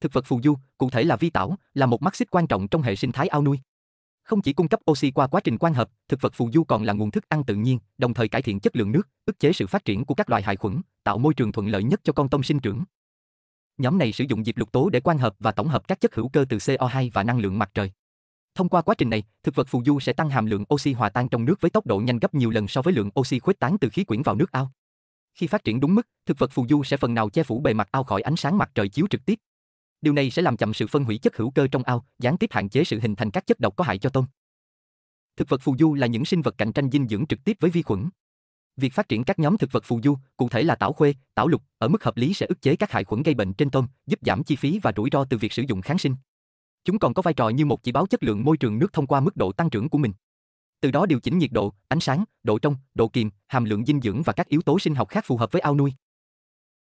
Thực vật phù du, cụ thể là vi tảo, là một mắt xích quan trọng trong hệ sinh thái ao nuôi. Không chỉ cung cấp oxy qua quá trình quang hợp, thực vật phù du còn là nguồn thức ăn tự nhiên, đồng thời cải thiện chất lượng nước, ức chế sự phát triển của các loài hại khuẩn, tạo môi trường thuận lợi nhất cho con tôm sinh trưởng. Nhóm này sử dụng diệp lục tố để quang hợp và tổng hợp các chất hữu cơ từ CO2 và năng lượng mặt trời. Thông qua quá trình này, thực vật phù du sẽ tăng hàm lượng oxy hòa tan trong nước với tốc độ nhanh gấp nhiều lần so với lượng oxy khuếch tán từ khí quyển vào nước ao. Khi phát triển đúng mức, thực vật phù du sẽ phần nào che phủ bề mặt ao khỏi ánh sáng mặt trời chiếu trực tiếp, điều này sẽ làm chậm sự phân hủy chất hữu cơ trong ao, gián tiếp hạn chế sự hình thành các chất độc có hại cho tôm. Thực vật phù du là những sinh vật cạnh tranh dinh dưỡng trực tiếp với vi khuẩn. Việc phát triển các nhóm thực vật phù du, cụ thể là tảo khuê, tảo lục, ở mức hợp lý sẽ ức chế các hại khuẩn gây bệnh trên tôm, giúp giảm chi phí và rủi ro từ việc sử dụng kháng sinh. Chúng còn có vai trò như một chỉ báo chất lượng môi trường nước thông qua mức độ tăng trưởng của mình. Từ đó điều chỉnh nhiệt độ, ánh sáng, độ trong, độ kiềm, hàm lượng dinh dưỡng và các yếu tố sinh học khác phù hợp với ao nuôi.